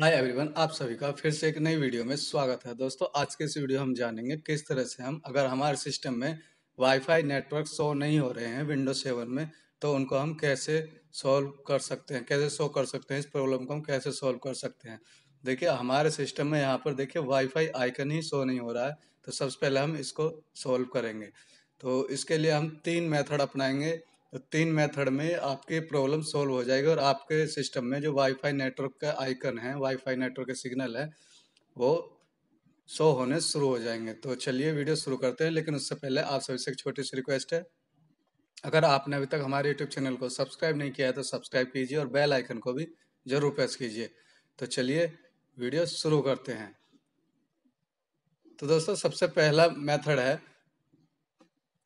hi everyone आप सभी का फिर से एक नई वीडियो में स्वागत है दोस्तों आज के इस वीडियो हम जानेंगे किस तरह से हम अगर हमारे सिस्टम में वाईफाई नेटवर्क शो नहीं हो रहे हैं विंडो सेवन में तो उनको हम कैसे सॉल्व कर सकते हैं कैसे शो कर सकते हैं इस प्रॉब्लम को हम कैसे सॉल्व कर सकते हैं देखिए हमारे सिस्टम में यहाँ पर देखिए वाईफाई आइकन ही शो नहीं हो रहा है तो सबसे पहले हम इसको सॉल्व करेंगे तो इसके लिए हम तीन मेथड अपनाएंगे तीन मेथड में आपके प्रॉब्लम सॉल्व हो जाएगी और आपके सिस्टम में जो वाईफाई नेटवर्क का आइकन है वाईफाई नेटवर्क के सिग्नल है वो शो होने शुरू हो जाएंगे तो चलिए वीडियो शुरू करते हैं लेकिन उससे पहले आप सभी से एक छोटी सी रिक्वेस्ट है अगर आपने अभी तक हमारे यूट्यूब चैनल को सब्सक्राइब नहीं किया है तो सब्सक्राइब कीजिए और बेल आइकन को भी जरूर प्रेस कीजिए तो चलिए वीडियो शुरू करते हैं तो दोस्तों सबसे पहला मेथड है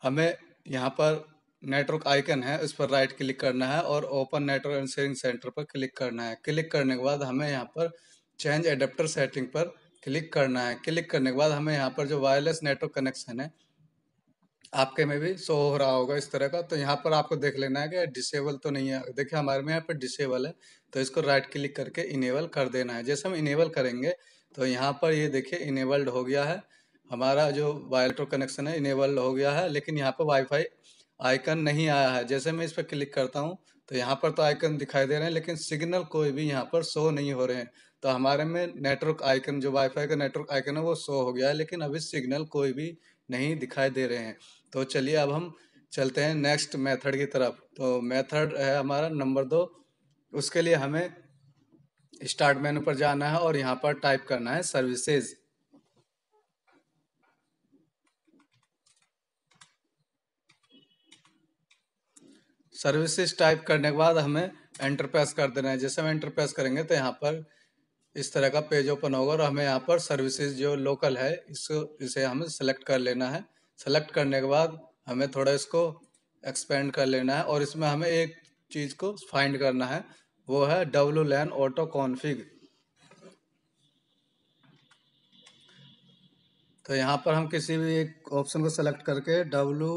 हमें यहाँ पर नेटवर्क आइकन है उस पर राइट क्लिक करना है और open network and sharing center पर क्लिक करना है क्लिक करने के बाद हमें यहाँ पर चेंज एडेप्टर सेटिंग पर क्लिक करना है क्लिक करने के बाद हमें यहाँ पर जो वायरलेस नेटवर्क कनेक्शन है आपके में भी शो हो रहा होगा इस तरह का तो यहाँ पर आपको देख लेना है कि डिसेबल तो नहीं है देखिए हमारे में यहाँ पर डिसेबल है तो इसको राइट क्लिक करके इनेबल कर देना है जैसे हम इनेबल करेंगे तो यहाँ पर ये देखिए इनेबल्ड हो गया है हमारा जो वायर कनेक्शन है इनेबल्ड हो गया है लेकिन यहाँ पर वाईफाई आइकन नहीं आया है जैसे मैं इस पर क्लिक करता हूँ तो यहाँ पर तो आइकन दिखाई दे रहे हैं लेकिन सिग्नल कोई भी यहाँ पर शो नहीं हो रहे हैं तो हमारे में नेटवर्क आइकन जो वाईफाई का नेटवर्क आइकन है वो शो हो गया है लेकिन अभी सिग्नल कोई भी नहीं दिखाई दे रहे हैं तो चलिए अब हम चलते हैं नेक्स्ट मेथड की तरफ तो मेथड है हमारा नंबर दो उसके लिए हमें स्टार्ट मेनू पर जाना है और यहाँ पर टाइप करना है सर्विसेज़ सर्विसेज टाइप करने के बाद हमें एंटरप्रेस कर देना है जैसे हम एंटरप्रेस करेंगे तो यहाँ पर इस तरह का पेज ओपन होगा और हमें यहाँ पर सर्विसेज जो लोकल है इसको इसे हमें सेलेक्ट कर लेना है सेलेक्ट करने के बाद हमें थोड़ा इसको एक्सपेंड कर लेना है और इसमें हमें एक चीज़ को फाइंड करना है वो है डब्लू लैन ऑटो कॉन्फिग तो यहाँ पर हम किसी भी एक ऑप्शन को सेलेक्ट करके डब्लू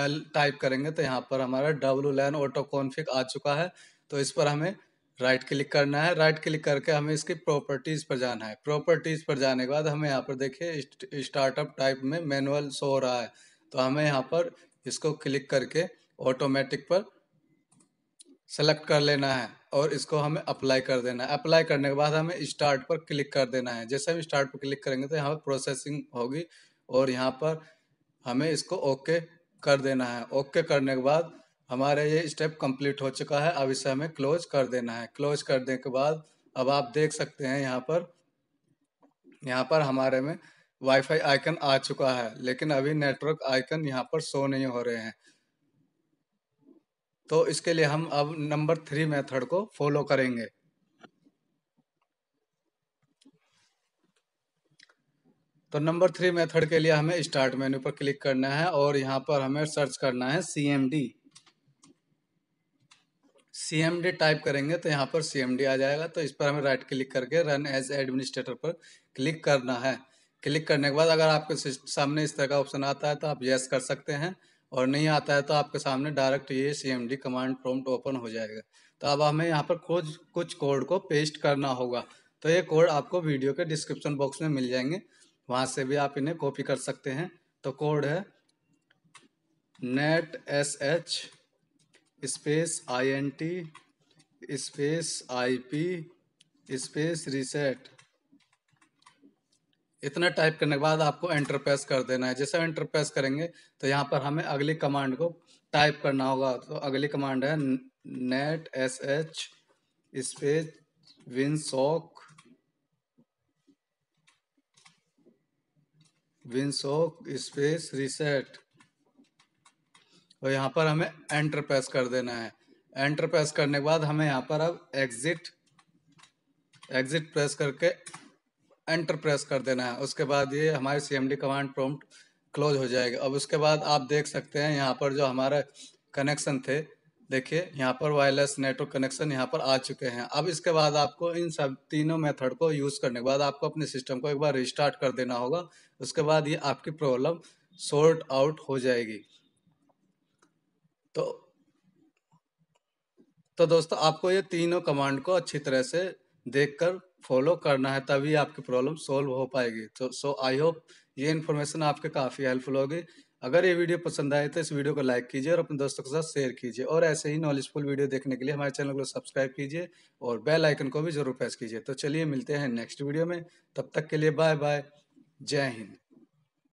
एल टाइप करेंगे तो यहाँ पर हमारा डब्लू लैन ऑटो कॉन्फिक आ चुका है तो इस पर हमें राइट क्लिक करना है राइट क्लिक करके हमें इसकी प्रॉपर्टीज़ पर जाना है प्रॉपर्टीज़ पर जाने के बाद हमें यहाँ पर देखिए स्टार्टअप टाइप में मैनुअल शो हो रहा है तो हमें यहाँ पर इसको क्लिक करके ऑटोमेटिक पर सेलेक्ट कर लेना है और इसको हमें अप्लाई कर देना है अप्लाई करने के बाद हमें स्टार्ट पर क्लिक कर देना है जैसे हम स्टार्ट पर क्लिक करेंगे तो यहाँ पर प्रोसेसिंग होगी और यहाँ पर हमें इसको ओके कर देना है ओके करने के बाद हमारे ये स्टेप कंप्लीट हो चुका है अब इसे हमें क्लोज कर देना है क्लोज करने के बाद अब आप देख सकते हैं यहाँ पर यहाँ पर हमारे में वाईफाई आइकन आ चुका है लेकिन अभी नेटवर्क आइकन यहाँ पर शो नहीं हो रहे हैं तो इसके लिए हम अब नंबर थ्री मेथड को फॉलो करेंगे तो नंबर थ्री मेथड के लिए हमें स्टार्ट मेन्यू पर क्लिक करना है और यहाँ पर हमें सर्च करना है C M D C M D type करेंगे तो यहाँ पर सी एम डी आ जाएगा तो इस पर हमें राइट क्लिक करके रन एज एडमिनिस्ट्रेटर पर क्लिक करना है क्लिक करने के बाद अगर आपके सामने इस तरह का ऑप्शन आता है तो आप येस कर सकते हैं और नहीं आता है तो आपके सामने डायरेक्ट ये C M D command prompt open हो जाएगा तो अब हमें यहाँ पर कुछ कुछ कोड को पेस्ट करना होगा तो ये कोड आपको वीडियो के डिस्क्रिप्शन बॉक्स में मिल जाएंगे वहां से भी आप इन्हें कॉपी कर सकते हैं तो कोड है net S H space I N T space I P space reset इतना टाइप करने के बाद आपको एंटर प्रेस कर देना है जैसे एंटर प्रेस करेंगे तो यहाँ पर हमें अगली कमांड को टाइप करना होगा तो अगली कमांड है net S H space win sock winsock space reset और यहाँ पर हमें एंटर प्रेस कर देना है एंटर प्रेस करने के बाद हमें यहाँ पर अब एग्जिट एग्जिट प्रेस करके एंटर प्रेस कर देना है उसके बाद ये हमारे C M D command prompt close हो जाएगा अब उसके बाद आप देख सकते हैं यहाँ पर जो हमारे कनेक्शन थे देखिए यहाँ पर वायरलेस नेटवर्क कनेक्शन यहाँ पर आ चुके हैं अब इसके बाद आपको इन सब तीनों मेथड को यूज़ करने के बाद आपको अपने सिस्टम को एक बार रिस्टार्ट कर देना होगा उसके बाद ये आपकी प्रॉब्लम सॉर्ट आउट हो जाएगी तो तो दोस्तों आपको ये तीनों कमांड को अच्छी तरह से देखकर फॉलो करना है तभी आपकी प्रॉब्लम सॉल्व हो पाएगी तो सो आई होप ये इन्फॉर्मेशन आपके काफ़ी हेल्पफुल होगी अगर ये वीडियो पसंद आए तो इस वीडियो को लाइक कीजिए और अपने दोस्तों के साथ शेयर कीजिए और ऐसे ही नॉलेजफुल वीडियो देखने के लिए हमारे चैनल को सब्सक्राइब कीजिए और बेल आइकन को भी जरूर प्रेस कीजिए तो चलिए मिलते हैं नेक्स्ट वीडियो में तब तक के लिए बाय बाय जय हिंद